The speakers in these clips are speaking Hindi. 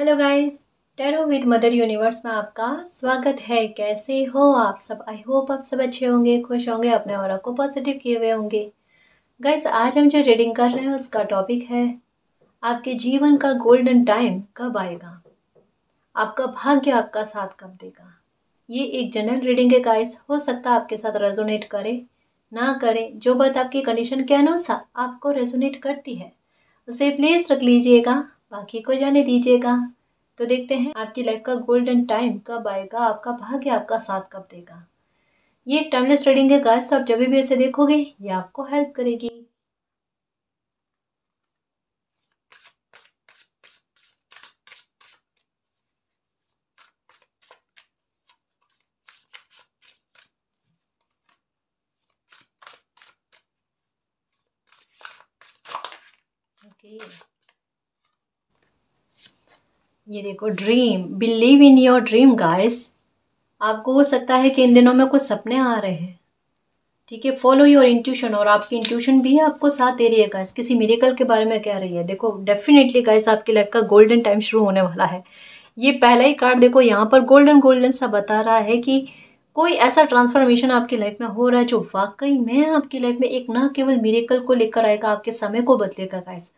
Hello guys tarot with mother universe में आपका स्वागत है कैसे हो आप सब आई होप आप सब अच्छे होंगे खुश होंगे अपने और को पॉजिटिव किए हुए होंगे गाइस आज हम जो रीडिंग कर रहे हैं उसका टॉपिक है आपके जीवन का गोल्डन टाइम कब आएगा आपका भाग्य आपका साथ कब देगा ये एक जनरल रीडिंग है गाइस हो सकता है आपके साथ रेजोनेट करे ना करे जो बात आपकी कंडीशन के अनुसार आपको रेजोनेट करती है उसे प्लीज़ रख लीजिएगा बाकी को जाने दीजिएगा तो देखते हैं आपकी लाइफ का गोल्डन टाइम कब आएगा आपका भाग्य आपका साथ कब देगा ये एक टाइमलेस रीडिंग है गाइस तो आप जब भी ऐसे देखोगे ये आपको हेल्प करेगी ये देखो dream believe in your dream guys आपको हो सकता है कि इन दिनों में कुछ सपने आ रहे हैं ठीक है फॉलो योर इंट्यूशन और आपकी इंट्यूशन भी है आपको साथ दे रही है गाइस किसी मेरिकल के बारे में कह रही है देखो डेफिनेटली गाइस आपकी लाइफ का गोल्डन टाइम शुरू होने वाला है ये पहला ही कार्ड देखो यहाँ पर गोल्डन गोल्डन सा बता रहा है कि कोई ऐसा ट्रांसफॉर्मेशन आपकी लाइफ में हो रहा है जो वाकई में आपकी लाइफ में एक ना केवल मेरेकल को लेकर आएगा आपके समय को बदलेगा गाइस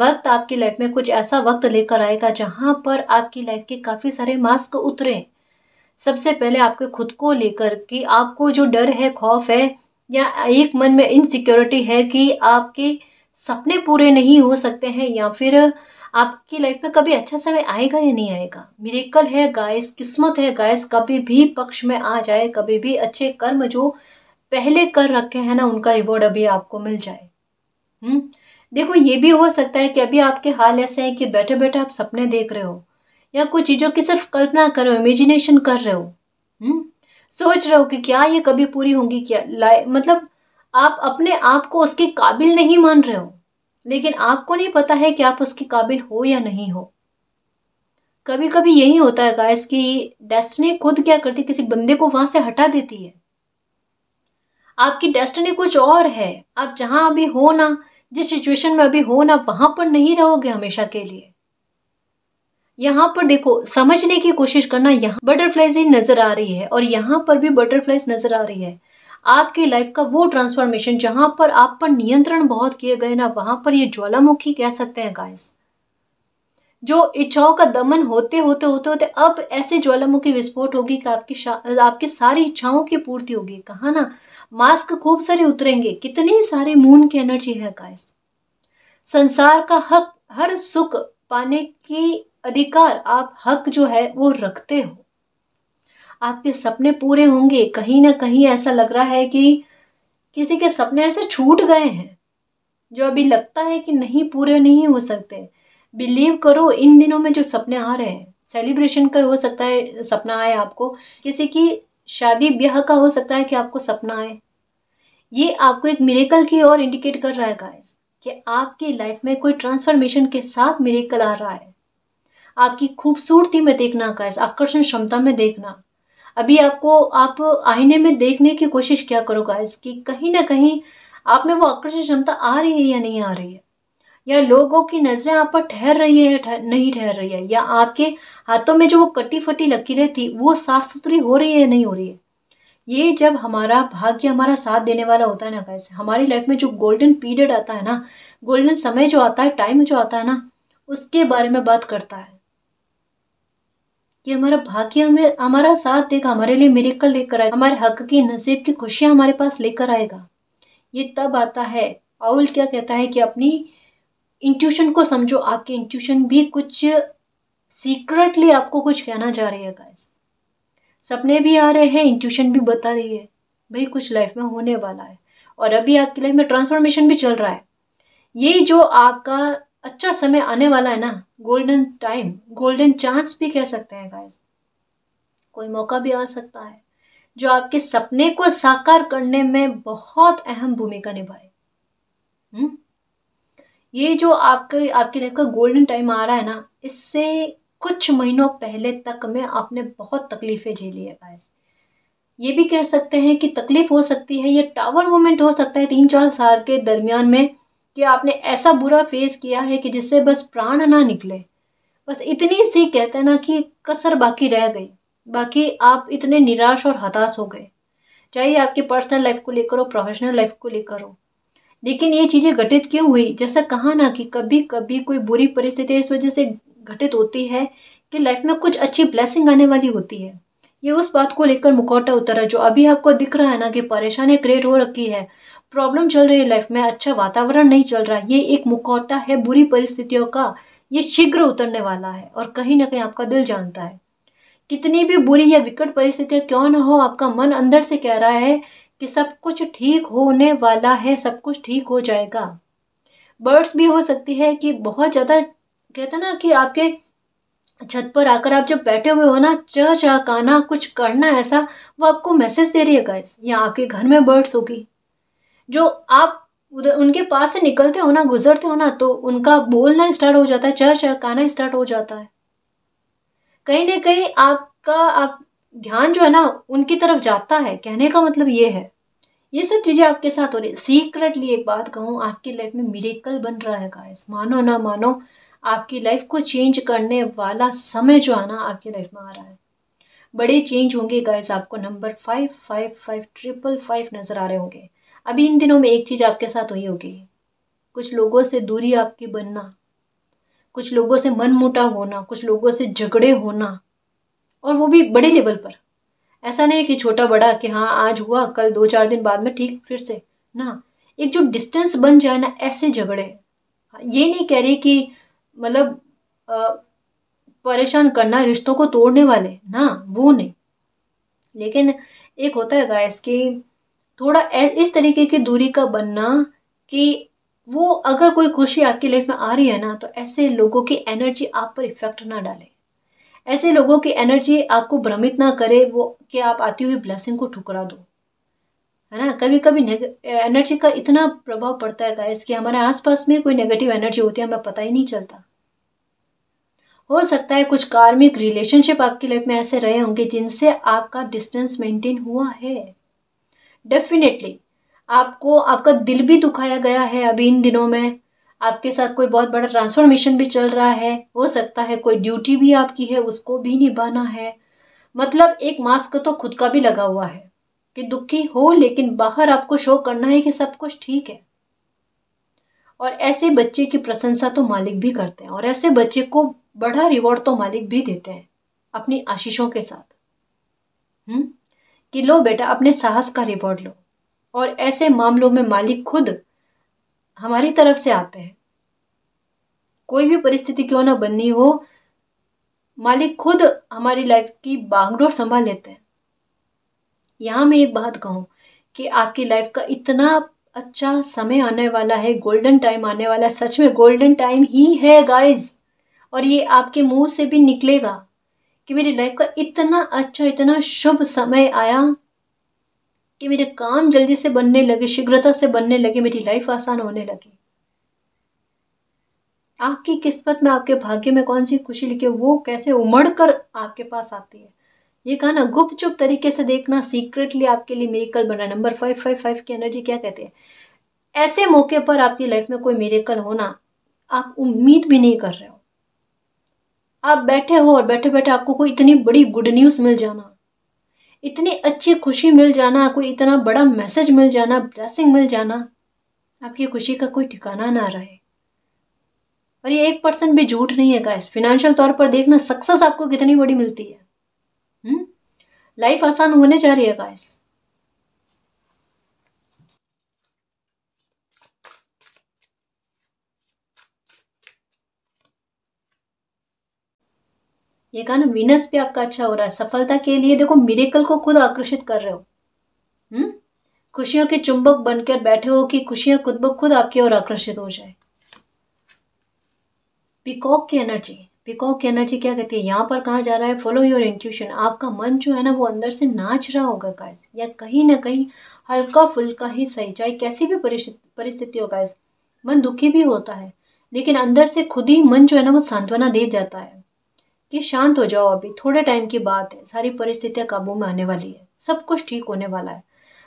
वक्त आपकी लाइफ में कुछ ऐसा वक्त लेकर आएगा जहाँ पर आपकी लाइफ के काफ़ी सारे मास्क उतरे सबसे पहले आपके खुद को लेकर कि आपको जो डर है खौफ है या एक मन में इनसिक्योरिटी है कि आपके सपने पूरे नहीं हो सकते हैं या फिर आपकी लाइफ में कभी अच्छा समय आएगा या नहीं आएगा मिरेकल है गाइस किस्मत है गाइस कभी भी पक्ष में आ जाए कभी भी अच्छे कर्म जो पहले कर रखे हैं ना उनका रिवॉर्ड अभी आपको मिल जाए हम्म देखो ये भी हो सकता है कि अभी आपके हाल ऐसे है कि बैठे बैठे आप सपने देख रहे हो या कुछ चीज़ों की सिर्फ कल्पना कर रहे हो इमेजिनेशन कर रहे हो हुँ? हम्म? सोच रहे हो कि क्या ये कभी पूरी होंगी क्या लाए मतलब आप अपने आप को उसके काबिल नहीं मान रहे हो लेकिन आपको नहीं पता है कि आप उसके काबिल हो या नहीं हो कभी कभी यही होता है गाइस कि डेस्टिनी खुद क्या करती किसी बंदे को वहां से हटा देती है आपकी डेस्टिनी कुछ और है आप जहां अभी हो ना जिस सिचुएशन में अभी हो ना वहां पर नहीं रहोगे हमेशा के लिए यहाँ पर देखो समझने की कोशिश करना यहाँ बटरफ्लाइज ही नजर आ रही है और यहाँ पर भी बटरफ्लाइज नजर आ रही है आपकी लाइफ का वो ट्रांसफॉर्मेशन जहां पर आप पर नियंत्रण बहुत किए गए ना वहां पर ये ज्वालामुखी कह सकते हैं गाइस जो इच्छाओं का दमन होते होते होते होते अब ऐसे ज्वालामुखी विस्फोट होगी कि आपकी आपकी सारी इच्छाओं की पूर्ति होगी कहा ना मास्क खूब सारे उतरेंगे कितने सारे मून की एनर्जी है गाइस संसार का हक हर सुख पाने की अधिकार आप हक जो है वो रखते हो आपके सपने पूरे होंगे कहीं ना कहीं ऐसा लग रहा है कि किसी के सपने ऐसे छूट गए हैं जो अभी लगता है कि नहीं पूरे नहीं हो सकते बिलीव करो इन दिनों में जो सपने आ रहे हैं सेलिब्रेशन का हो सकता है सपना आए आपको किसी की शादी ब्याह का हो सकता है कि आपको सपना आए ये आपको एक मिरेकल की ओर इंडिकेट कर रहा है गाइस कि आपकी लाइफ में कोई ट्रांसफॉर्मेशन के साथ मिरेकल आ रहा है आपकी खूबसूरती में देखना गाइस आकर्षण क्षमता में देखना अभी आपको आप आईने में देखने की कोशिश क्या करो गाइस कि कहीं ना कहीं आप में वो आकर्षण क्षमता आ रही है या नहीं आ रही है या लोगों की नज़रें आप पर ठहर रही है ठहर, नहीं ठहर रही है या आपके हाथों में जो वो कटी फटी लकीरें थी वो साफ सुथरी हो रही है नहीं हो रही है ये जब हमारा भाग्य हमारा साथ देने वाला होता है ना कैसे हमारी लाइफ में जो गोल्डन पीरियड आता है ना गोल्डन समय जो आता है टाइम जो आता है ना उसके बारे में बात करता है कि हमारा भाग्य हमें हमारा साथ देगा हमारे लिए कल लेकर आएगा हमारे हक की नसीब की खुशियां हमारे पास लेकर आएगा ये तब आता है अउल क्या कहता है कि अपनी इंट्यूशन को समझो आपकी इंट्यूशन भी कुछ सीक्रेटली आपको कुछ कहना चाह रही है गाइस सपने भी आ रहे हैं इंट्यूशन भी बता रही है भाई कुछ लाइफ में होने वाला है और अभी आपकी लाइफ में ट्रांसफॉर्मेशन भी चल रहा है ये जो आपका अच्छा समय आने वाला है ना गोल्डन टाइम गोल्डन चांस भी कह सकते हैं गाइस कोई मौका भी आ सकता है जो आपके सपने को साकार करने में बहुत अहम भूमिका निभाए हुँ? हम्म? ये जो आपके आपकी लाइफ का गोल्डन टाइम आ रहा है ना इससे कुछ महीनों पहले तक में आपने बहुत तकलीफ़ें झेली है गाइस ये भी कह सकते हैं कि तकलीफ़ हो सकती है ये टावर मोमेंट हो सकता है तीन चार साल के दरमियान में कि आपने ऐसा बुरा फेस किया है कि जिससे बस प्राण ना निकले बस इतनी सी कहते हैं ना कि कसर बाकी रह गई बाकी आप इतने निराश और हताश हो गए चाहे आपकी पर्सनल लाइफ को लेकर हो प्रोफेशनल लाइफ को लेकर हो लेकिन ये चीज़ें घटित क्यों हुई जैसा कहा ना कि कभी कभी कोई बुरी परिस्थिति इस वजह से घटित होती है कि लाइफ में कुछ अच्छी ब्लेसिंग आने वाली होती है ये उस बात को लेकर मुखौटा उतरा जो अभी आपको दिख रहा है ना कि परेशानी क्रिएट हो रखी है प्रॉब्लम चल रही है लाइफ में अच्छा वातावरण नहीं चल रहा ये एक मुकौटा है बुरी परिस्थितियों का ये शीघ्र उतरने वाला है और कहीं ना कहीं आपका दिल जानता है कितनी भी बुरी या विकट परिस्थितियाँ क्यों ना हो आपका मन अंदर से कह रहा है कि सब कुछ ठीक होने वाला है सब कुछ ठीक हो जाएगा बर्ड्स भी हो सकती है कि बहुत ज़्यादा कहते ना कि आपके छत पर आकर आप जब बैठे हुए हो ना चह चकाना कुछ करना ऐसा वो आपको मैसेज दे रही है गाइस या आपके घर में बर्ड्स होगी जो आप उधर उनके पास से निकलते हो ना गुजरते हो ना तो उनका बोलना स्टार्ट हो जाता है चह चहकाना स्टार्ट हो जाता है कहीं ना कहीं आपका आप ध्यान जो है ना उनकी तरफ जाता है कहने का मतलब ये है ये सब चीज़ें आपके साथ हो रही सीक्रेटली एक बात कहूँ आपकी लाइफ में मिरेकल बन रहा है गाइस मानो ना मानो आपकी लाइफ को चेंज करने वाला समय जो है ना आपकी लाइफ में आ रहा है बड़े चेंज होंगे गाइस आपको number five five five triple five नज़र आ रहे होंगे अभी इन दिनों में एक चीज़ आपके साथ हुई होगी कुछ लोगों से दूरी आपकी बनना कुछ लोगों से मोटा होना कुछ लोगों से झगड़े होना और वो भी बड़े लेवल पर ऐसा नहीं कि छोटा बड़ा कि हाँ आज हुआ कल दो चार दिन बाद में ठीक फिर से ना एक जो डिस्टेंस बन जाए ना ऐसे झगड़े ये नहीं कह रही कि मतलब परेशान करना रिश्तों को तोड़ने वाले ना वो नहीं लेकिन एक होता है गाइस कि थोड़ा इस तरीके की दूरी का बनना कि वो अगर कोई खुशी आपकी लाइफ में आ रही है ना तो ऐसे लोगों की एनर्जी आप पर इफेक्ट ना डाले ऐसे लोगों की एनर्जी आपको भ्रमित ना करे वो कि आप आती हुई ब्लेसिंग को ठुकरा दो है ना कभी कभी एनर्जी का इतना प्रभाव पड़ता है गाइस कि हमारे आसपास में कोई नेगेटिव एनर्जी होती है हमें पता ही नहीं चलता हो सकता है कुछ कार्मिक रिलेशनशिप आपकी लाइफ में ऐसे रहे होंगे जिनसे आपका डिस्टेंस मेंटेन हुआ है डेफिनेटली आपको आपका दिल भी दुखाया गया है अभी इन दिनों में आपके साथ कोई बहुत बड़ा ट्रांसफॉर्मेशन भी चल रहा है हो सकता है कोई ड्यूटी भी आपकी है उसको भी निभाना है मतलब एक मास्क तो खुद का भी लगा हुआ है कि दुखी हो लेकिन बाहर आपको शो करना है कि सब कुछ ठीक है और ऐसे बच्चे की प्रशंसा तो मालिक भी करते हैं और ऐसे बच्चे को बड़ा रिवॉर्ड तो मालिक भी देते हैं अपनी आशीषों के साथ हम्म कि लो बेटा अपने साहस का रिवॉर्ड लो और ऐसे मामलों में मालिक खुद हमारी तरफ से आते हैं कोई भी परिस्थिति क्यों ना बननी हो मालिक खुद हमारी लाइफ की बागडोर संभाल लेते हैं यहां मैं एक बात कहूं कि आपकी लाइफ का इतना अच्छा समय आने वाला है गोल्डन टाइम आने वाला है सच में गोल्डन टाइम ही है गाइज और ये आपके मुंह से भी निकलेगा कि मेरी लाइफ का इतना अच्छा इतना शुभ समय आया कि मेरे काम जल्दी से बनने लगे शीघ्रता से बनने लगे मेरी लाइफ आसान होने लगी आपकी किस्मत में आपके भाग्य में कौन सी खुशी लिखी वो कैसे उमड़ कर आपके पास आती है ये कहा ना गुपचुप तरीके से देखना सीक्रेटली आपके लिए मेरिकल बना नंबर फाइव फाइव फाइव की एनर्जी क्या कहते हैं ऐसे मौके पर आपकी लाइफ में कोई कल होना आप उम्मीद भी नहीं कर रहे हो आप बैठे हो और बैठे बैठे आपको कोई इतनी बड़ी गुड न्यूज़ मिल जाना इतनी अच्छी खुशी मिल जाना कोई इतना बड़ा मैसेज मिल जाना ब्लेसिंग मिल जाना आपकी खुशी का कोई ठिकाना ना रहे और ये एक परसेंट भी झूठ नहीं है गाइस फिनेंशियल तौर पर देखना सक्सेस आपको कितनी बड़ी मिलती है लाइफ हम्म? आसान होने जा रही है गाइस ये गाना विनस पे आपका अच्छा हो रहा है सफलता के लिए देखो मिरेकल को खुद आकर्षित कर रहे हो हम्म खुशियों के चुंबक बनकर बैठे हो कि खुशियां खुद ब खुद आपकी ओर आकर्षित हो जाए पिकॉक की एनर्जी पिकॉक की एनर्जी क्या कहती है यहाँ पर कहा जा रहा है फॉलो योर इंट्यूशन आपका मन जो है ना वो अंदर से नाच रहा होगा गाइस या कहीं ना कहीं हल्का फुल्का ही सही चाहे कैसी भी परिस्थिति हो गाइस मन दुखी भी होता है लेकिन अंदर से खुद ही मन जो है ना वो सांत्वना दे जाता है कि शांत हो जाओ अभी थोड़े टाइम की बात है सारी परिस्थितियाँ काबू में आने वाली है सब कुछ ठीक होने वाला है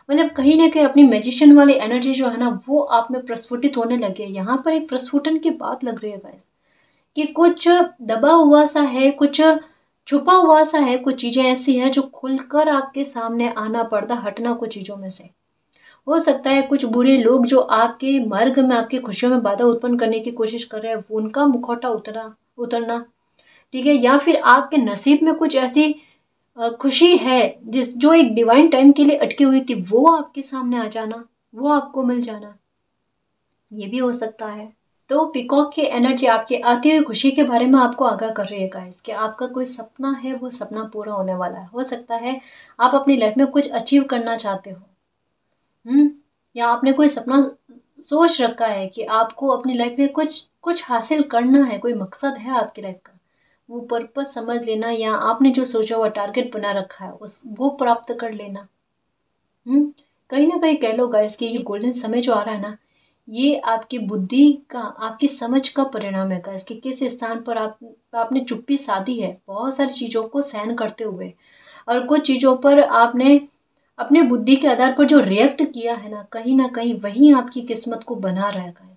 मतलब कहीं ना कहीं अपनी मेजिशियन वाली एनर्जी जो है ना वो आप में प्रस्फुटित होने लगे यहाँ पर एक प्रस्फुटन की बात लग रही है गाइस कि कुछ दबा हुआ सा है कुछ छुपा हुआ सा है कुछ चीज़ें ऐसी हैं जो खुलकर आपके सामने आना पड़ता हटना कुछ चीज़ों में से हो सकता है कुछ बुरे लोग जो आपके मार्ग में आपकी खुशियों में बाधा उत्पन्न करने की कोशिश कर रहे हैं उनका मुखौटा उतरा उतरना ठीक है या फिर आपके नसीब में कुछ ऐसी खुशी है जिस जो एक डिवाइन टाइम के लिए अटकी हुई थी वो आपके सामने आ जाना वो आपको मिल जाना ये भी हो सकता है तो पिकॉक की एनर्जी आपकी आती हुई खुशी के बारे में आपको आगाह कर रही है गाइस कि आपका कोई सपना है वो सपना पूरा होने वाला है हो सकता है आप अपनी लाइफ में कुछ अचीव करना चाहते हो हम्म या आपने कोई सपना सोच रखा है कि आपको अपनी लाइफ में कुछ कुछ हासिल करना है कोई मकसद है आपकी लाइफ का वो पर्पस समझ लेना या आपने जो सोचा हुआ टारगेट बना रखा है उस वो प्राप्त कर लेना हम्म? कहीं ना कहीं कह लो गाइस कि ये गोल्डन समय जो आ रहा है ना ये आपकी बुद्धि का आपकी समझ का परिणाम है गाइस कि किस स्थान पर आप आपने चुप्पी साधी है बहुत सारी चीज़ों को सहन करते हुए और कुछ चीज़ों पर आपने अपने बुद्धि के आधार पर जो रिएक्ट किया है ना कहीं ना कहीं वही आपकी किस्मत को बना रहेगा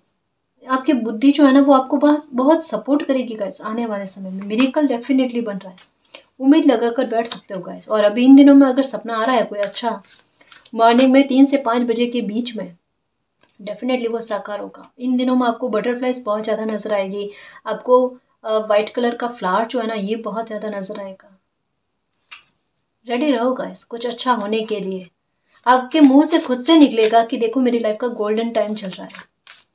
आपकी बुद्धि जो है ना वो आपको बहुत बहुत सपोर्ट करेगी गाइस आने वाले समय में कल डेफिनेटली बन रहा है उम्मीद लगा कर बैठ सकते हो गाइस और अभी इन दिनों में अगर सपना आ रहा है कोई अच्छा मॉर्निंग में तीन से पाँच बजे के बीच में डेफिनेटली वो साकार होगा इन दिनों में आपको बटरफ्लाइज बहुत ज़्यादा नजर आएगी आपको वाइट कलर का फ्लावर जो है ना ये बहुत ज़्यादा नजर आएगा रेडी रहो गाइस कुछ अच्छा होने के लिए आपके मुंह से खुद से निकलेगा कि देखो मेरी लाइफ का गोल्डन टाइम चल रहा है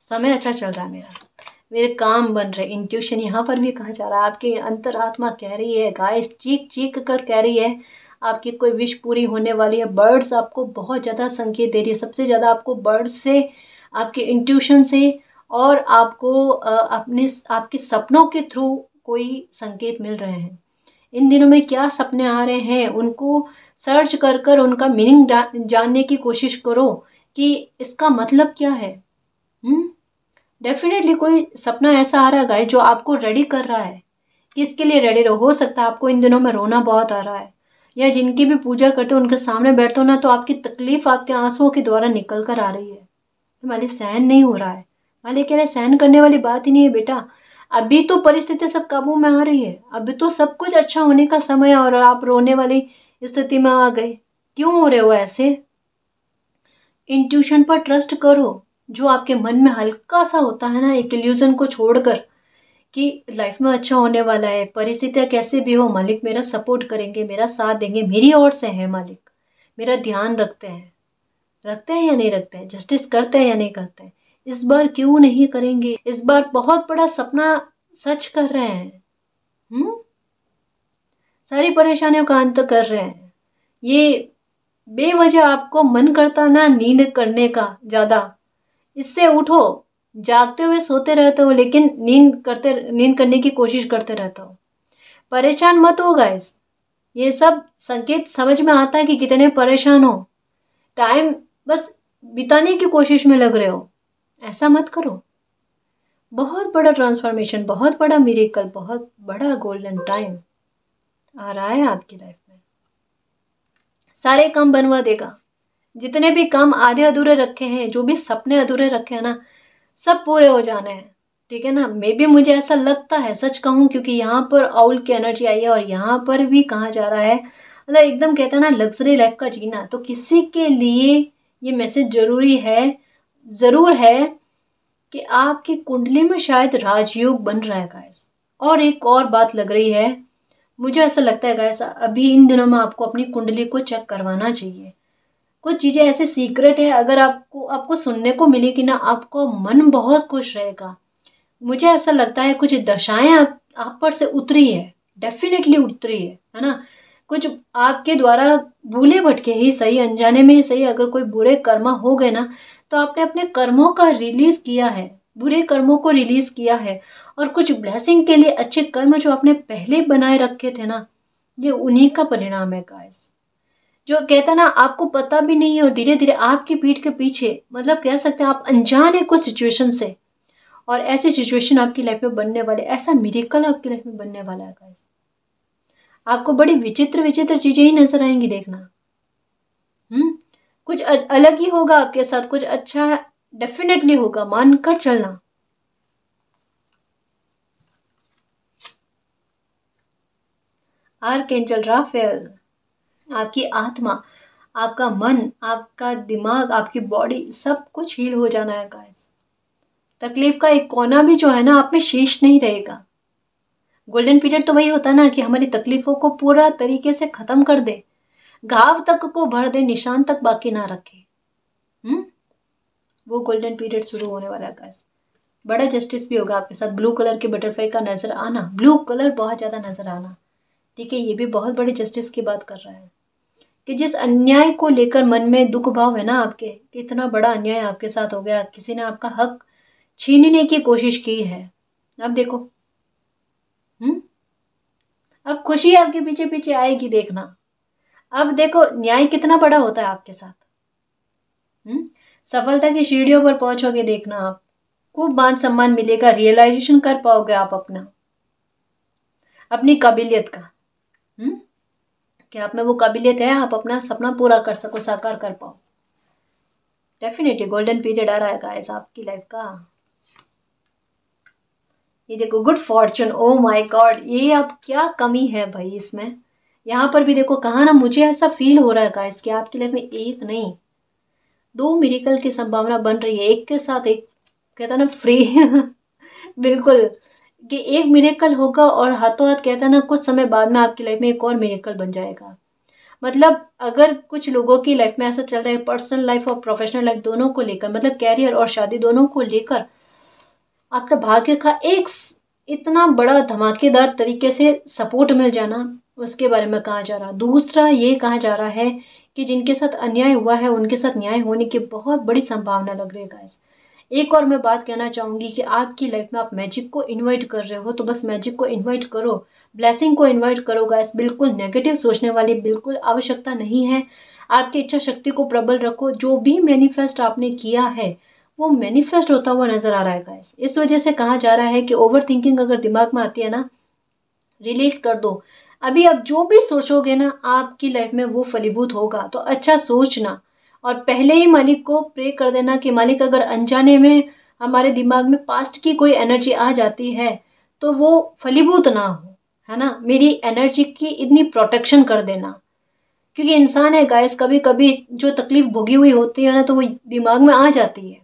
समय अच्छा चल रहा है मेरा मेरे काम बन रहे इंट्यूशन यहाँ पर भी कहाँ जा रहा है आपकी अंतरात्मा कह रही है गाइस चीख चीख कर कह रही है आपकी कोई विश पूरी होने वाली है बर्ड्स आपको बहुत ज़्यादा संकेत दे रही है सबसे ज़्यादा आपको बर्ड्स से आपके इंट्यूशन से और आपको अपने आपके सपनों के थ्रू कोई संकेत मिल रहे हैं इन दिनों में क्या सपने आ रहे हैं उनको सर्च कर कर उनका मीनिंग जानने की कोशिश करो कि इसका मतलब क्या है डेफिनेटली हम्म? कोई सपना ऐसा आ रहा है गाइस जो आपको रेडी कर रहा है किसके लिए रेडी रहो हो सकता है आपको इन दिनों में रोना बहुत आ रहा है या जिनकी भी पूजा करते हो उनके सामने बैठते हो ना तो आपकी तकलीफ आपके आंसुओं के द्वारा निकल कर आ रही है तो मालिक सहन नहीं हो रहा है मालिक कह रहे सहन करने वाली बात ही नहीं है बेटा अभी तो परिस्थितियाँ सब काबू में आ रही है अभी तो सब कुछ अच्छा होने का समय है और आप रोने वाली स्थिति में आ गए क्यों हो रहे हो ऐसे इंट्यूशन पर ट्रस्ट करो जो आपके मन में हल्का सा होता है ना एक इल्यूज़न को छोड़कर कि लाइफ में अच्छा होने वाला है परिस्थितियाँ कैसे भी हो मालिक मेरा सपोर्ट करेंगे मेरा साथ देंगे मेरी ओर से है मालिक मेरा ध्यान रखते हैं रखते हैं या नहीं रखते हैं जस्टिस करते हैं या नहीं करते हैं इस बार क्यों नहीं करेंगे इस बार बहुत बड़ा सपना सच कर रहे हैं हुँ? हम्म? सारी परेशानियों का अंत कर रहे हैं ये बेवजह आपको मन करता ना नींद करने का ज़्यादा इससे उठो जागते हुए सोते रहते हो लेकिन नींद करते नींद करने की कोशिश करते रहते हो परेशान मत हो गाइस ये सब संकेत समझ में आता है कि कितने परेशान हो टाइम बस बिताने की कोशिश में लग रहे हो ऐसा मत करो बहुत बड़ा ट्रांसफॉर्मेशन बहुत बड़ा मिरेकल बहुत बड़ा गोल्डन टाइम आ रहा है आपकी लाइफ में सारे काम बनवा देगा जितने भी काम आधे अधूरे रखे हैं जो भी सपने अधूरे रखे हैं ना सब पूरे हो जाने हैं ठीक है ना मे भी मुझे ऐसा लगता है सच कहूँ क्योंकि यहाँ पर आउल की एनर्जी आई है और यहाँ पर भी कहा जा रहा है मतलब एकदम कहता है ना लग्जरी लाइफ का जीना तो किसी के लिए ये मैसेज ज़रूरी है ज़रूर है कि आपकी कुंडली में शायद राजयोग बन रहा है गायस और एक और बात लग रही है मुझे ऐसा लगता है गायस अभी इन दिनों में आपको अपनी कुंडली को चेक करवाना चाहिए कुछ चीज़ें ऐसे सीक्रेट है अगर आपको आपको सुनने को मिलेगी ना आपको मन बहुत खुश रहेगा मुझे ऐसा लगता है कुछ दशाएं आप आप पर से उतरी है डेफिनेटली उतरी है है ना कुछ आपके द्वारा भूले भटके ही सही अनजाने में ही सही अगर कोई बुरे कर्म हो गए ना तो आपने अपने कर्मों का रिलीज किया है बुरे कर्मों को रिलीज किया है और कुछ ब्लेसिंग के लिए अच्छे कर्म जो आपने पहले बनाए रखे थे ना ये उन्हीं का परिणाम है गाइस जो कहता ना आपको पता भी नहीं है और धीरे धीरे आपकी पीठ के पीछे मतलब कह सकते हैं आप अनजान है कुछ सिचुएशन से और ऐसी सिचुएशन आपकी लाइफ में बनने वाले ऐसा मेरेकल आपकी लाइफ में बनने वाला है गाइस आपको बड़ी विचित्र विचित्र चीज़ें ही नज़र आएंगी देखना हम्म कुछ अलग ही होगा आपके साथ कुछ अच्छा डेफिनेटली होगा मानकर चलना आर्क एंजल राफेल आपकी आत्मा आपका मन आपका दिमाग आपकी बॉडी सब कुछ हील हो जाना है गाइस तकलीफ का एक कोना भी जो है ना आप में शेष नहीं रहेगा गोल्डन पीरियड तो वही होता ना कि हमारी तकलीफों को पूरा तरीके से ख़त्म कर दे घाव तक को भर दे निशान तक बाकी ना रखे हम्म वो गोल्डन पीरियड शुरू होने वाला है गाइस बड़ा जस्टिस भी होगा आपके साथ ब्लू कलर के बटरफ्लाई का नज़र आना ब्लू कलर बहुत ज़्यादा नज़र आना ठीक है ये भी बहुत बड़े जस्टिस की बात कर रहा है कि जिस अन्याय को लेकर मन में दुख भाव है ना आपके कि इतना बड़ा अन्याय आपके साथ हो गया किसी ने आपका हक छीनने की कोशिश की है अब देखो हम्म अब खुशी आपके पीछे पीछे आएगी देखना अब देखो न्याय कितना बड़ा होता है आपके साथ हम्म सफलता की सीढ़ियों पर पहुंचोगे देखना आप खूब मान सम्मान मिलेगा रियलाइजेशन कर पाओगे आप अपना अपनी काबिलियत का हम्म? कि आप में वो काबिलियत है आप अपना सपना पूरा कर सको साकार कर पाओ डेफिनेटली गोल्डन पीरियड आ रहा है गाइस आपकी लाइफ का ये देखो good fortune oh my god ये आप क्या कमी है भाई इसमें यहाँ पर भी देखो कहा ना मुझे ऐसा फील हो रहा है गाइस कि आपकी लाइफ में एक नहीं दो मेरिकल की संभावना बन रही है एक के साथ एक कहता ना फ्री बिल्कुल कि एक मिरेकल होगा और हाथों हाथ कहता ना कुछ समय बाद में आपकी लाइफ में एक और मिरेकल बन जाएगा मतलब अगर कुछ लोगों की लाइफ में ऐसा चल रहा है पर्सनल लाइफ और प्रोफेशनल लाइफ दोनों को लेकर मतलब कैरियर और शादी दोनों को लेकर आपका भाग्य का एक इतना बड़ा धमाकेदार तरीके से सपोर्ट मिल जाना उसके बारे में कहा जा रहा दूसरा ये कहा जा रहा है कि जिनके साथ अन्याय हुआ है उनके साथ न्याय होने की बहुत बड़ी संभावना लग रही है गाइस एक और मैं बात कहना चाहूँगी कि आपकी लाइफ में आप मैजिक को इन्वाइट कर रहे हो तो बस मैजिक को इन्वाइट करो ब्लेसिंग को इन्वाइट करो गाइस बिल्कुल नेगेटिव सोचने वाली बिल्कुल आवश्यकता नहीं है आपकी इच्छा शक्ति को प्रबल रखो जो भी मैनिफेस्ट आपने किया है वो मैनिफेस्ट होता हुआ नजर आ रहा है गाइस इस वजह से कहा जा रहा है कि ओवर थिंकिंग अगर दिमाग में आती है ना रिलीज कर दो अभी आप जो भी सोचोगे ना आपकी लाइफ में वो फलीभूत होगा तो अच्छा सोचना और पहले ही मालिक को प्रे कर देना कि मालिक अगर अनजाने में हमारे दिमाग में पास्ट की कोई एनर्जी आ जाती है तो वो फलीभूत ना हो है ना मेरी एनर्जी की इतनी प्रोटेक्शन कर देना क्योंकि इंसान है गाइस कभी कभी जो तकलीफ भोगी हुई होती है ना तो वो दिमाग में आ जाती है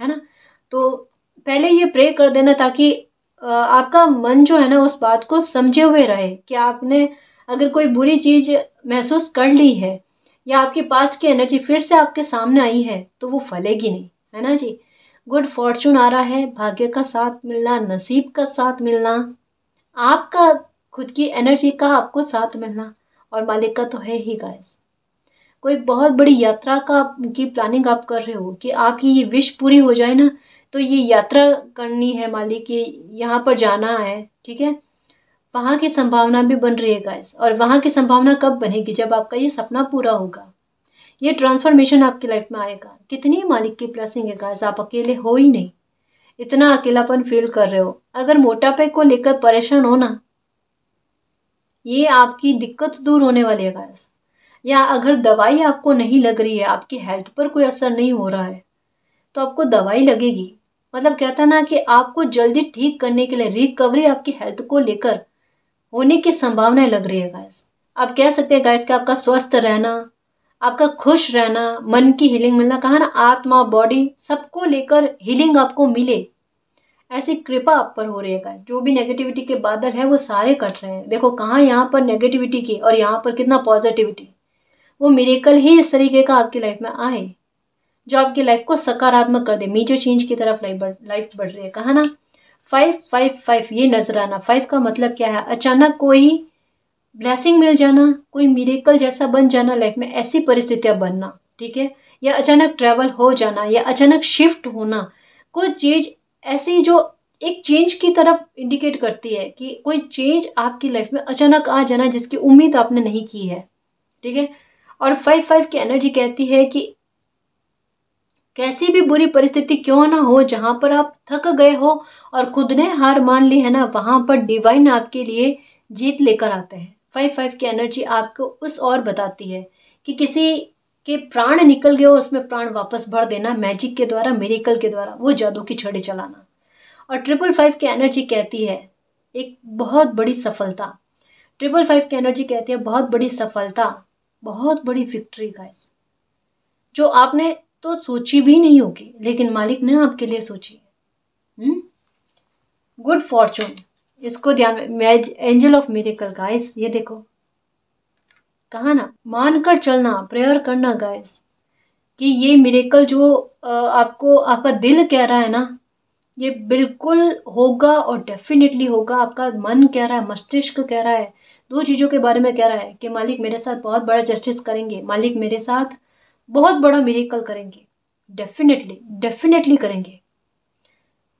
है ना तो पहले ये प्रे कर देना ताकि आपका मन जो है ना उस बात को समझे हुए रहे कि आपने अगर कोई बुरी चीज़ महसूस कर ली है या आपकी पास्ट की एनर्जी फिर से आपके सामने आई है तो वो फलेगी नहीं है ना जी गुड फॉर्चून आ रहा है भाग्य का साथ मिलना नसीब का साथ मिलना आपका खुद की एनर्जी का आपको साथ मिलना और मालिक का तो है ही गाइस कोई बहुत बड़ी यात्रा का की प्लानिंग आप कर रहे हो कि आपकी ये विश पूरी हो जाए ना तो ये यात्रा करनी है मालिक की यहाँ पर जाना है ठीक है वहां की संभावना भी बन रही है गाइस और वहां की संभावना कब बनेगी जब आपका ये सपना पूरा होगा ये ट्रांसफॉर्मेशन आपकी लाइफ में आएगा कितनी मालिक की ब्लेसिंग है गाइस आप अकेले हो ही नहीं इतना अकेलापन फील कर रहे हो अगर मोटापे को लेकर परेशान हो ना ये आपकी दिक्कत दूर होने वाली है गाइस या अगर दवाई आपको नहीं लग रही है आपकी हेल्थ पर कोई असर नहीं हो रहा है तो आपको दवाई लगेगी मतलब कहता ना कि आपको जल्दी ठीक करने के लिए रिकवरी आपकी हेल्थ को लेकर होने की संभावनाएं लग रही है गाइस आप कह सकते हैं गाइस कि आपका स्वस्थ रहना आपका खुश रहना मन की हीलिंग मिलना कहा ना आत्मा बॉडी सबको लेकर हीलिंग आपको मिले ऐसी कृपा आप पर हो रही है गाइस जो भी नेगेटिविटी के बादल है वो सारे कट रहे हैं देखो कहाँ यहाँ पर नेगेटिविटी की और यहाँ पर कितना पॉजिटिविटी वो मेरेकल ही इस तरीके का आपकी लाइफ में आए जो आपकी लाइफ को सकारात्मक कर दे मेजर चेंज की तरफ लाइफ बढ़ लाइफ बढ़ रही है कहा ना फाइव फाइव फाइव ये नजर आना फाइव का मतलब क्या है अचानक कोई ब्लैसिंग मिल जाना कोई मिरेकल जैसा बन जाना लाइफ में ऐसी परिस्थितियाँ बनना ठीक है या अचानक ट्रैवल हो जाना या अचानक शिफ्ट होना कोई चीज़ ऐसी जो एक चेंज की तरफ इंडिकेट करती है कि कोई चेंज आपकी लाइफ में अचानक आ जाना जिसकी उम्मीद आपने नहीं की है ठीक है और फाइव फाइव की एनर्जी कहती है कि कैसी भी बुरी परिस्थिति क्यों ना हो जहाँ पर आप थक गए हो और खुद ने हार मान ली है ना वहाँ पर डिवाइन आपके लिए जीत लेकर आते हैं फाइव फाइव की एनर्जी आपको उस और बताती है कि किसी के प्राण निकल गए हो उसमें प्राण वापस भर देना मैजिक के द्वारा मेरिकल के द्वारा वो जादू की छड़ी चलाना और ट्रिपल फाइव की एनर्जी कहती है एक बहुत बड़ी सफलता ट्रिपल फाइव की एनर्जी कहती है बहुत बड़ी सफलता बहुत बड़ी विक्ट्री गाइस जो आपने तो सोची भी नहीं होगी लेकिन मालिक ने आपके लिए सोची गुड हम्म? फॉर्चून इसको ध्यान में एंजल ऑफ मेरिकल गाइस ये देखो कहा ना मानकर चलना प्रेयर करना गाइस कि ये मेरेकल जो आपको आपका दिल कह रहा है ना ये बिल्कुल होगा और डेफिनेटली होगा आपका मन कह रहा है मस्तिष्क कह रहा है दो चीज़ों के बारे में कह रहा है कि मालिक मेरे साथ बहुत बड़ा जस्टिस करेंगे मालिक मेरे साथ बहुत बड़ा मेरेकल करेंगे डेफिनेटली डेफिनेटली करेंगे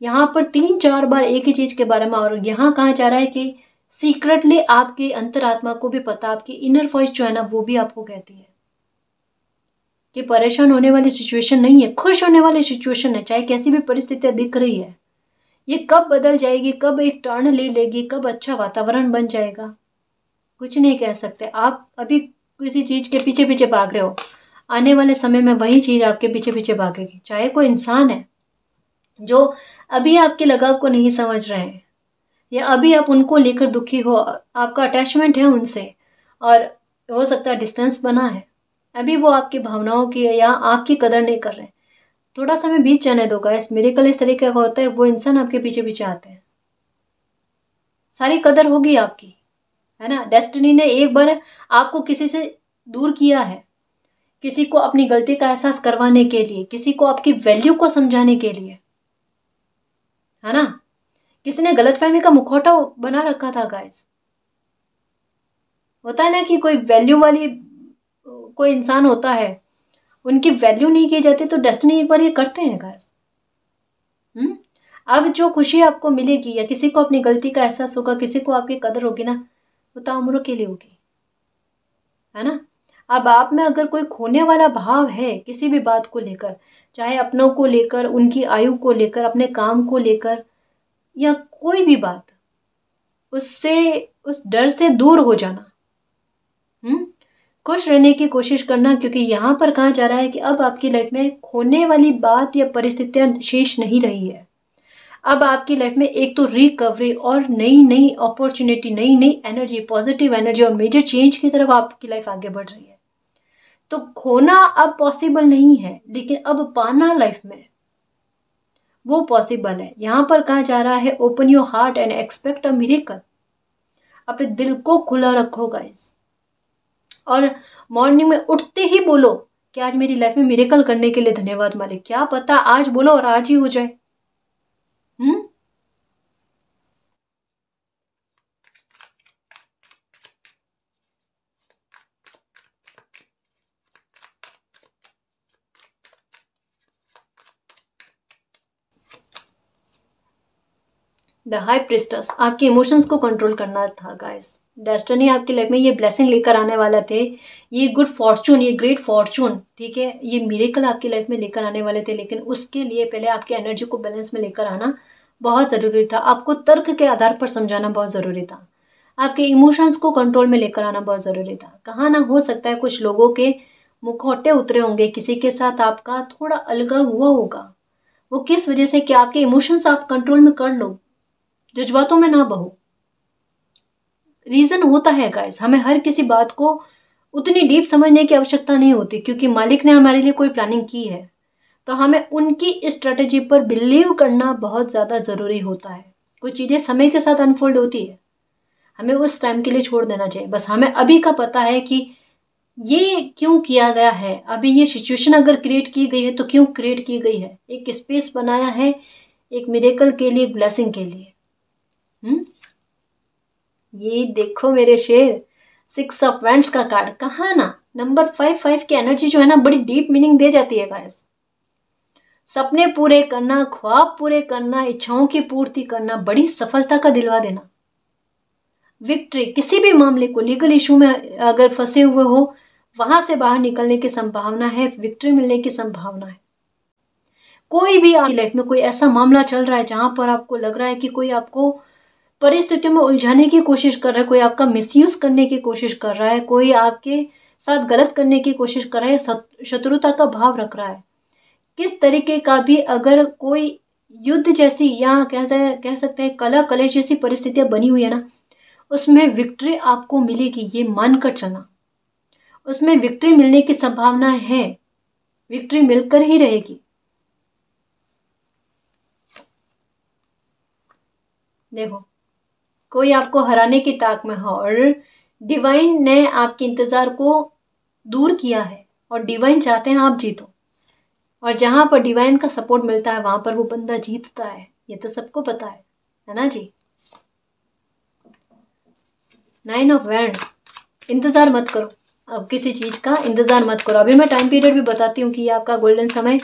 यहाँ पर तीन चार बार एक ही चीज़ के बारे में और यहाँ कहा जा रहा है कि सीक्रेटली आपके अंतरात्मा को भी पता आपकी इनर वॉइस जो है ना वो भी आपको कहती है कि परेशान होने वाली सिचुएशन नहीं है खुश होने वाली सिचुएशन है चाहे कैसी भी परिस्थितियाँ दिख रही है ये कब बदल जाएगी कब एक टर्न ले लेगी कब अच्छा वातावरण बन जाएगा कुछ नहीं कह सकते आप अभी किसी चीज़ के पीछे पीछे भाग रहे हो आने वाले समय में वही चीज़ आपके पीछे पीछे भागेगी चाहे कोई इंसान है जो अभी आपके लगाव को नहीं समझ रहे हैं या अभी आप उनको लेकर दुखी हो आपका अटैचमेंट है उनसे और हो सकता है डिस्टेंस बना है अभी वो आपकी भावनाओं की या आपकी कदर नहीं कर रहे हैं थोड़ा समय बीत जाने दो गाइस मेरेकल इस तरीके का होता है वो इंसान आपके पीछे पीछे आते हैं सारी कदर होगी आपकी है ना डेस्टिनी ने एक बार आपको किसी से दूर किया है किसी को अपनी गलती का एहसास करवाने के लिए किसी को आपकी वैल्यू को समझाने के लिए है ना किसी ने गलतफहमी का मुखौटा बना रखा था गाइस होता है ना कि कोई वैल्यू वाली कोई इंसान होता है उनकी वैल्यू नहीं की जाती तो डेस्टिनी एक बार ये करते हैं गाइस हम्म? अब जो खुशी आपको मिलेगी या किसी को अपनी गलती का एहसास होगा किसी को आपकी कदर होगी ना वो तो उम्र के लिए होगी है ना अब आप में अगर कोई खोने वाला भाव है किसी भी बात को लेकर चाहे अपनों को लेकर उनकी आयु को लेकर अपने काम को लेकर या कोई भी बात उससे उस डर से दूर हो जाना हम्म? खुश रहने की कोशिश करना क्योंकि यहाँ पर कहा जा रहा है कि अब आपकी लाइफ में खोने वाली बात या परिस्थितियाँ शेष नहीं रही है अब आपकी लाइफ में एक तो रिकवरी और नई नई अपॉर्चुनिटी नई नई एनर्जी पॉजिटिव एनर्जी और मेजर चेंज की तरफ आपकी लाइफ आगे बढ़ रही है तो खोना अब पॉसिबल नहीं है लेकिन अब पाना लाइफ में वो पॉसिबल है यहाँ पर कहा जा रहा है open your heart and expect a miracle अपने दिल को खुला रखो गाइस और मॉर्निंग में उठते ही बोलो कि आज मेरी लाइफ में मिरेकल करने के लिए धन्यवाद मालिक क्या पता आज बोलो और आज ही हो जाए हम्म द हाई प्रिस्टस आपके इमोशंस को कंट्रोल करना था गाइस डेस्टनी आपकी लाइफ में ये ब्लेसिंग लेकर आने वाला थे ये गुड फॉर्चून ये ग्रेट फॉर्चून ठीक है ये मेरेकल आपकी लाइफ में लेकर आने वाले थे लेकिन उसके लिए पहले आपकी एनर्जी को बैलेंस में लेकर आना बहुत ज़रूरी था आपको तर्क के आधार पर समझाना बहुत ज़रूरी था आपके इमोशंस को कंट्रोल में लेकर आना बहुत ज़रूरी था कहाँ ना हो सकता है कुछ लोगों के मुखौटे उतरे होंगे किसी के साथ आपका थोड़ा अलगा हुआ होगा वो किस वजह से कि आपके इमोशंस आप कंट्रोल में कर लो जज्बातों में ना बहो रीज़न होता है गाइस हमें हर किसी बात को उतनी डीप समझने की आवश्यकता नहीं होती क्योंकि मालिक ने हमारे लिए कोई प्लानिंग की है तो हमें उनकी स्ट्रेटेजी पर बिलीव करना बहुत ज़्यादा ज़रूरी होता है कुछ चीज़ें समय के साथ अनफोल्ड होती है हमें उस टाइम के लिए छोड़ देना चाहिए बस हमें अभी का पता है कि ये क्यों किया गया है अभी ये सिचुएशन अगर क्रिएट की गई है तो क्यों क्रिएट की गई है एक स्पेस बनाया है एक मेरेकल के लिए ब्लेसिंग के लिए हम्म? ये देखो मेरे शेर सिक्स ऑफ वैंड्स का कार्ड कहा ना नंबर फाइव फाइव की एनर्जी जो है ना बड़ी डीप मीनिंग दे जाती है गाइस सपने पूरे करना ख्वाब पूरे करना इच्छाओं की पूर्ति करना बड़ी सफलता का दिलवा देना विक्ट्री किसी भी मामले को लीगल इशू में अगर फंसे हुए हो वहां से बाहर निकलने की संभावना है विक्ट्री मिलने की संभावना है कोई भी आपकी लाइफ में कोई ऐसा मामला चल रहा है जहां पर आपको लग रहा है कि कोई आपको परिस्थितियों में उलझाने की कोशिश कर रहा है कोई आपका मिसयूज करने की कोशिश कर रहा है कोई आपके साथ गलत करने की कोशिश कर रहा है शत्रुता का भाव रख रहा है किस तरीके का भी अगर कोई युद्ध जैसी या हैं कह सकते हैं कला कलेश जैसी परिस्थितियां बनी हुई है ना उसमें विक्ट्री आपको मिलेगी ये मानकर चलना उसमें विक्ट्री मिलने की संभावना है विक्ट्री मिलकर ही रहेगी देखो कोई आपको हराने की ताक में हो और डिवाइन ने आपके इंतज़ार को दूर किया है और डिवाइन चाहते हैं आप जीतो और जहाँ पर डिवाइन का सपोर्ट मिलता है वहाँ पर वो बंदा जीतता है ये तो सबको पता है है ना जी नाइन ऑफ वैंड इंतज़ार मत करो अब किसी चीज़ का इंतज़ार मत करो अभी मैं टाइम पीरियड भी बताती हूँ कि ये आपका गोल्डन समय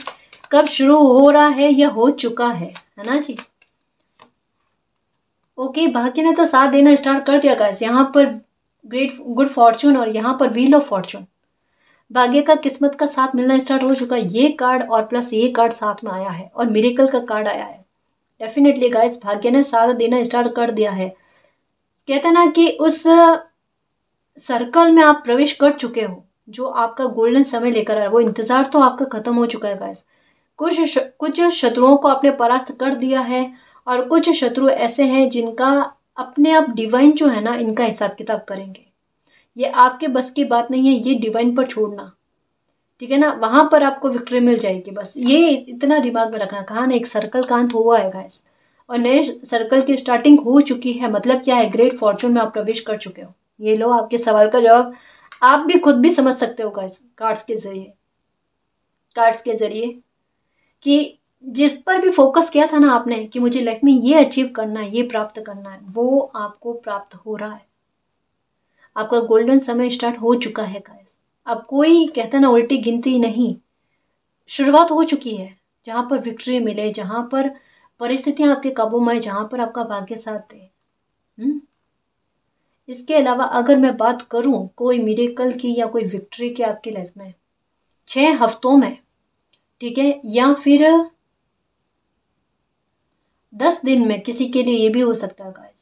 कब शुरू हो रहा है या हो चुका है है ना जी ओके बाकी ने तो साथ देना स्टार्ट कर दिया गाइस यहाँ पर ग्रेट गुड फॉर्चून और यहाँ पर व्हील ऑफ फॉर्चून भाग्य का किस्मत का साथ मिलना स्टार्ट हो चुका है ये कार्ड और प्लस ये कार्ड साथ में आया है और मेरेकल का कार्ड आया है डेफिनेटली गाइस भाग्य ने साथ देना स्टार्ट कर दिया है कहते ना कि उस सर्कल uh, में आप प्रवेश कर चुके हो जो आपका गोल्डन समय लेकर आया वो इंतज़ार तो आपका ख़त्म हो चुका है गाइस कुछ कुछ शत्रुओं को आपने परास्त कर दिया है और कुछ शत्रु ऐसे हैं जिनका अपने आप डिवाइन जो है ना इनका हिसाब किताब करेंगे ये आपके बस की बात नहीं है ये डिवाइन पर छोड़ना ठीक है ना वहाँ पर आपको विक्ट्री मिल जाएगी बस ये इतना दिमाग में रखना कहा ना एक सर्कल का अंत हुआ है गैस और नए सर्कल की स्टार्टिंग हो चुकी है मतलब क्या है ग्रेट फॉर्चून में आप प्रवेश कर चुके हो ये लो आपके सवाल का जवाब आप भी खुद भी समझ सकते हो गैस कार्ड्स के जरिए कार्ड्स के जरिए कि जिस पर भी फोकस किया था ना आपने कि मुझे लाइफ में ये अचीव करना है ये प्राप्त करना है वो आपको प्राप्त हो रहा है आपका गोल्डन समय स्टार्ट हो चुका है गाइस अब कोई कहता ना उल्टी गिनती नहीं शुरुआत हो चुकी है जहाँ पर विक्ट्री मिले जहाँ पर परिस्थितियाँ आपके काबू में आए जहाँ पर आपका भाग्य साथ दे हम्म? इसके अलावा अगर मैं बात करूँ कोई मिरेकल की या कोई विक्ट्री की आपकी लाइफ में छः हफ्तों में ठीक है या फिर दस दिन में किसी के लिए ये भी हो सकता है गाइस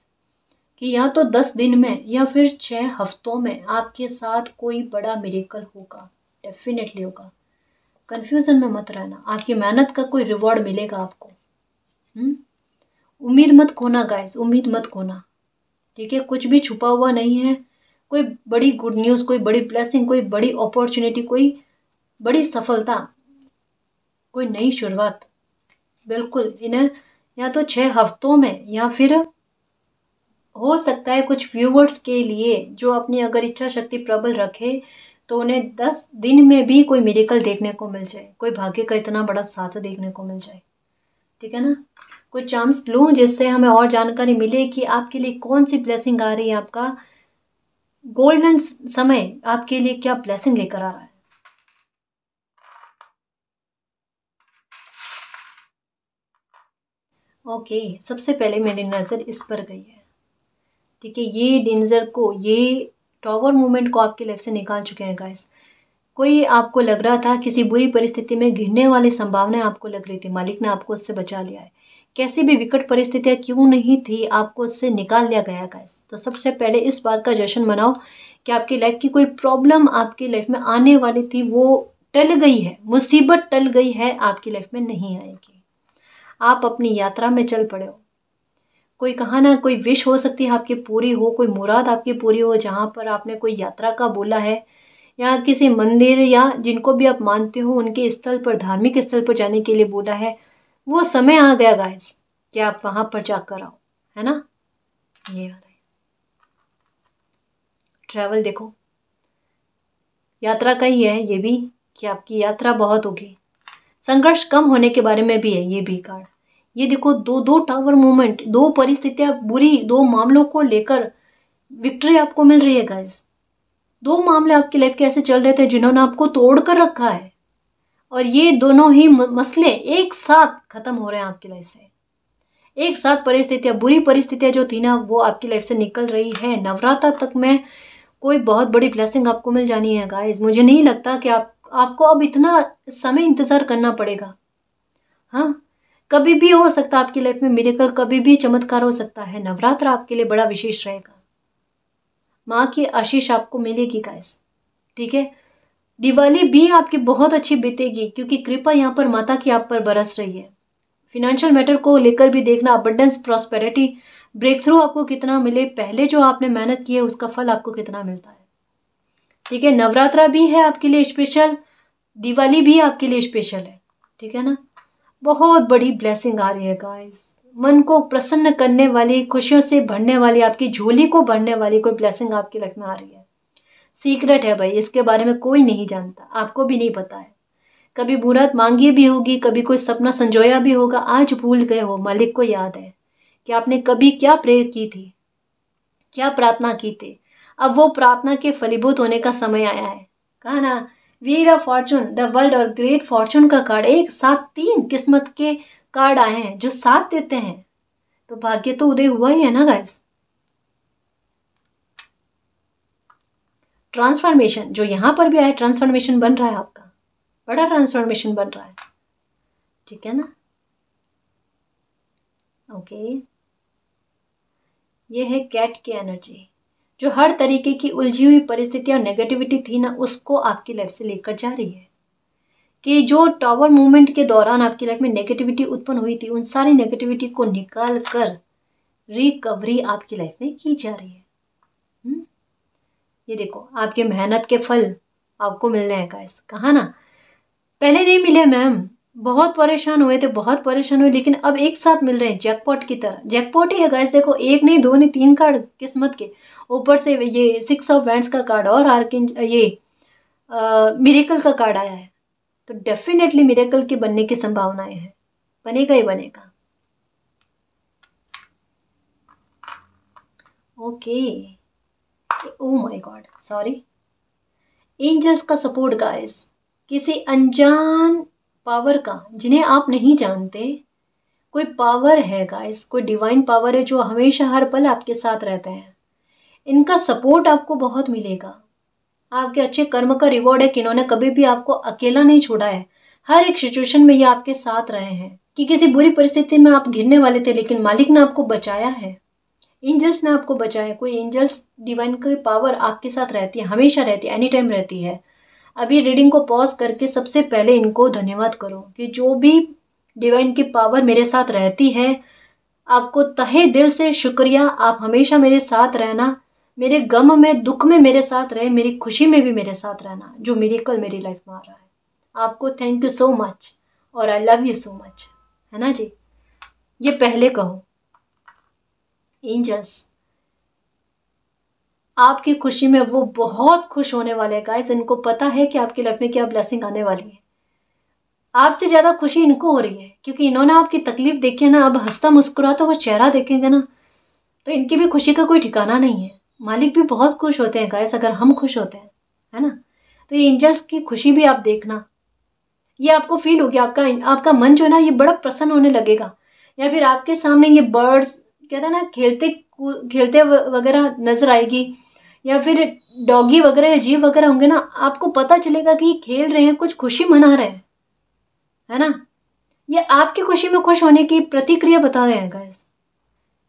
कि या तो दस दिन में या फिर छः हफ्तों में आपके साथ कोई बड़ा मेरेकल होगा डेफिनेटली होगा कन्फ्यूज़न में मत रहना आपकी मेहनत का कोई रिवॉर्ड मिलेगा आपको हम्म? उम्मीद मत खोना गाइस उम्मीद मत खोना ठीक है कुछ भी छुपा हुआ नहीं है कोई बड़ी गुड न्यूज़ कोई बड़ी ब्लेसिंग कोई बड़ी अपॉर्चुनिटी कोई बड़ी सफलता कोई नई शुरुआत बिल्कुल इन्हें या तो छः हफ्तों में या फिर हो सकता है कुछ व्यूवर्स के लिए जो अपनी अगर इच्छा शक्ति प्रबल रखे तो उन्हें दस दिन में भी कोई मेरिकल देखने को मिल जाए कोई भाग्य का इतना बड़ा साथ देखने को मिल जाए ठीक है ना कोई चांस लूँ जिससे हमें और जानकारी मिले कि आपके लिए कौन सी ब्लेसिंग आ रही है आपका गोल्डन समय आपके लिए क्या ब्लेसिंग लेकर आ रहा है ओके सबसे पहले मेरी नज़र इस पर गई है ठीक है ये डेंजर को ये टॉवर मोमेंट को आपकी लाइफ से निकाल चुके हैं गाइस कोई आपको लग रहा था किसी बुरी परिस्थिति में घिरने वाली संभावनाएं आपको लग रही थी मालिक ने आपको उससे बचा लिया है कैसी भी विकट परिस्थितियाँ क्यों नहीं थी आपको उससे निकाल लिया गया गाइस तो सबसे पहले इस बात का जश्न मनाओ कि आपकी लाइफ की कोई प्रॉब्लम आपकी लाइफ में आने वाली थी वो टल गई है मुसीबत टल गई है आपकी लाइफ में नहीं आएगी आप अपनी यात्रा में चल पड़े हो कोई कहा ना कोई विश हो सकती है आपकी पूरी हो कोई मुराद आपकी पूरी हो जहाँ पर आपने कोई यात्रा का बोला है या किसी मंदिर या जिनको भी आप मानते हो उनके स्थल पर धार्मिक स्थल पर जाने के लिए बोला है वो समय आ गया गाइस कि आप वहाँ पर जाकर आओ है ना ये ट्रैवल देखो यात्रा का ही है ये भी कि आपकी यात्रा बहुत होगी संघर्ष कम होने के बारे में भी है ये भी कार्ड ये देखो दो दो टावर मूवमेंट दो परिस्थितियां बुरी दो मामलों को लेकर विक्ट्री आपको मिल रही है गाइज दो मामले आपकी लाइफ के ऐसे चल रहे थे जिन्होंने आपको तोड़ कर रखा है और ये दोनों ही मसले एक साथ खत्म हो रहे हैं आपकी लाइफ से एक साथ परिस्थितियां बुरी परिस्थितियां जो थी ना वो आपकी लाइफ से निकल रही है नवरात्र तक में कोई बहुत बड़ी ब्लेसिंग आपको मिल जानी है गाइज मुझे नहीं लगता कि आप आपको अब इतना समय इंतज़ार करना पड़ेगा हाँ कभी भी हो सकता है आपकी लाइफ में मेरेकल कभी भी चमत्कार हो सकता है नवरात्र आपके लिए बड़ा विशेष रहेगा माँ की आशीष आपको मिलेगी गाइस ठीक है दिवाली भी आपकी बहुत अच्छी बीतेगी क्योंकि कृपा यहाँ पर माता की आप पर बरस रही है फिनेंशियल मैटर को लेकर भी देखना अबंडेंस प्रॉस्पेरिटी ब्रेक थ्रू आपको कितना मिले पहले जो आपने मेहनत की है उसका फल आपको कितना मिलता है ठीक है नवरात्रा भी है आपके लिए स्पेशल दिवाली भी आपके लिए स्पेशल है ठीक है ना बहुत बड़ी ब्लेसिंग आ रही है गाइस मन को प्रसन्न करने वाली खुशियों से भरने वाली आपकी झोली को भरने वाली कोई ब्लेसिंग आपकी लाइफ में आ रही है सीक्रेट है भाई इसके बारे में कोई नहीं जानता आपको भी नहीं पता है कभी बुरात मांगी भी होगी कभी कोई सपना संजोया भी होगा आज भूल गए हो मालिक को याद है कि आपने कभी क्या प्रेयर की थी क्या प्रार्थना की थी अब वो प्रार्थना के फलीभूत होने का समय आया है कहा ना wheel of fortune the world और ग्रेट फॉर्चून का कार्ड एक साथ तीन किस्मत के कार्ड आए हैं जो साथ देते हैं तो भाग्य तो उदय हुआ ही है ना गाइस ट्रांसफॉर्मेशन जो यहां पर भी आया ट्रांसफॉर्मेशन बन रहा है आपका बड़ा ट्रांसफॉर्मेशन बन रहा है ठीक है ना ओके ये है कैट की एनर्जी जो हर तरीके की उलझी हुई परिस्थिति और नेगेटिविटी थी ना उसको आपकी लाइफ से लेकर जा रही है कि जो टावर मूवमेंट के दौरान आपकी लाइफ में नेगेटिविटी उत्पन्न हुई थी उन सारी नेगेटिविटी को निकाल कर रिकवरी आपकी लाइफ में की जा रही है हुँ? हम्म? ये देखो आपके मेहनत के फल आपको मिलने हैं गाइस कहा ना पहले नहीं मिले मैम बहुत परेशान हुए थे बहुत परेशान हुए लेकिन अब एक साथ मिल रहे हैं जैकपॉट की तरह जैकपॉट ही है गाइस देखो एक नहीं दो नहीं तीन कार्ड किस्मत के ऊपर से ये सिक्स ऑफ बैंड्स का कार्ड और आर्किन ये मिरेकल का कार्ड आया है तो डेफिनेटली मिरेकल के बनने की संभावनाएं हैं बनेगा ही बनेगा okay oh my god sorry angels का सपोर्ट गाइस किसी अनजान पावर का जिन्हें आप नहीं जानते कोई पावर है गाइस कोई डिवाइन पावर है जो हमेशा हर पल आपके साथ रहता है इनका सपोर्ट आपको बहुत मिलेगा आपके अच्छे कर्म का रिवॉर्ड है कि इन्होंने कभी भी आपको अकेला नहीं छोड़ा है हर एक सिचुएशन में ये आपके साथ रहे हैं कि किसी बुरी परिस्थिति में आप घिरने वाले थे लेकिन मालिक ने आपको बचाया है एंजल्स ने आपको बचाया कोई एंजल्स डिवाइन की पावर आपके साथ रहती है हमेशा रहती है एनी टाइम रहती है अभी रीडिंग को पॉज करके सबसे पहले इनको धन्यवाद करो कि जो भी डिवाइन की पावर मेरे साथ रहती है आपको तहे दिल से शुक्रिया आप हमेशा मेरे साथ रहना मेरे गम में दुख में मेरे साथ रहे मेरी खुशी में भी मेरे साथ रहना जो मेरे कल मेरी लाइफ में आ रहा है आपको थैंक यू सो मच और I love you so much है ना जी ये पहले कहो एंजल्स आपकी खुशी में वो बहुत खुश होने वाले गाइस इनको पता है कि आपकी लाइफ में क्या ब्लेसिंग आने वाली है आपसे ज़्यादा खुशी इनको हो रही है क्योंकि इन्होंने आपकी तकलीफ देखी है ना अब हंसता मुस्कुरा तो वो चेहरा देखेंगे ना तो इनकी भी खुशी का कोई ठिकाना नहीं है मालिक भी बहुत खुश होते हैं गाइस अगर हम खुश होते हैं है ना तो ये एंजल्स की खुशी भी आप देखना ये आपको फील होगी आपका आपका मन जो है ना ये बड़ा प्रसन्न होने लगेगा या फिर आपके सामने ये बर्ड्स कहते हैं ना खेलते खेलते वगैरह नजर आएगी या फिर डॉगी वगैरह या जीव वगैरह होंगे ना आपको पता चलेगा कि ये खेल रहे हैं कुछ खुशी मना रहे हैं है ना ये आपकी खुशी में खुश होने की प्रतिक्रिया बता रहे हैं गैस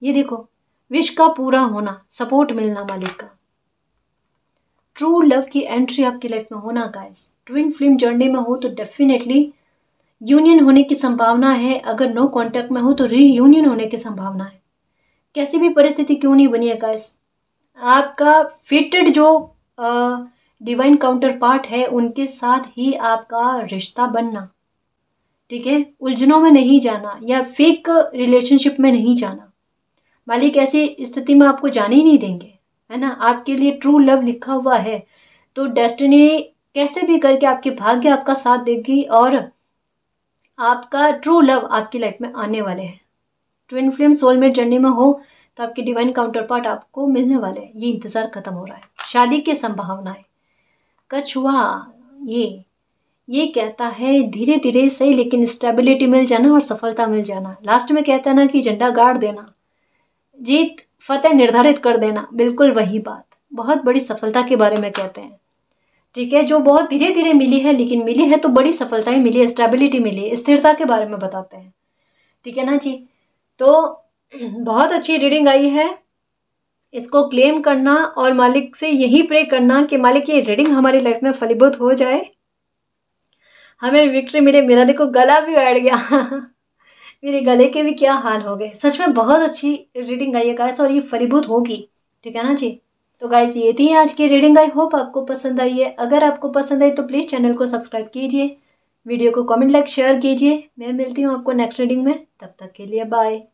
ये देखो विश का पूरा होना सपोर्ट मिलना मालिक का ट्रू लव की एंट्री आपकी लाइफ में होना गाइस ट्विन फिल्म जर्नी में हो तो डेफिनेटली यूनियन होने की संभावना है अगर नो कॉन्टेक्ट में हो तो री यूनियन होने की संभावना है कैसी भी परिस्थिति क्यों नहीं बनी है गाइस आपका फिटेड जो डिवाइन काउंटर पार्ट है उनके साथ ही आपका रिश्ता बनना ठीक है उलझनों में नहीं जाना या फेक रिलेशनशिप में नहीं जाना मालिक ऐसी स्थिति में आपको जाने ही नहीं देंगे है ना आपके लिए ट्रू लव लिखा हुआ है तो डेस्टिनी कैसे भी करके आपके भाग्य आपका साथ देगी और आपका ट्रू लव आपकी लाइफ में आने वाले हैं ट्विन फ्लेम सोलमेट जर्नी में हो तो आपके डिवाइन काउंटर पार्ट आपको मिलने वाले हैं ये इंतज़ार ख़त्म हो रहा है शादी की संभावनाएं कछुआ ये ये कहता है धीरे धीरे सही लेकिन स्टेबिलिटी मिल जाना और सफलता मिल जाना लास्ट में कहता है ना कि झंडा गाड़ देना जीत फतेह निर्धारित कर देना बिल्कुल वही बात बहुत बड़ी सफलता के बारे में कहते हैं ठीक है जो बहुत धीरे धीरे मिली है लेकिन मिली है तो बड़ी सफलताएं मिली है स्टेबिलिटी मिली है स्थिरता के बारे में बताते हैं ठीक है ना जी तो बहुत अच्छी रीडिंग आई है इसको क्लेम करना और मालिक से यही प्रे करना कि मालिक ये रीडिंग हमारी लाइफ में फलीभूत हो जाए हमें विक्ट्री मिले मेरा देखो गला भी बैठ गया मेरे गले के भी क्या हाल हो गए सच में बहुत अच्छी रीडिंग आई है गाइस और ये फलीभूत होगी ठीक है ना जी तो गाइस ये थी आज की रीडिंग आई होप आपको पसंद आई है अगर आपको पसंद आई तो प्लीज़ चैनल को सब्सक्राइब कीजिए वीडियो को कमेंट लाइक शेयर कीजिए मैं मिलती हूँ आपको नेक्स्ट रीडिंग में तब तक के लिए बाय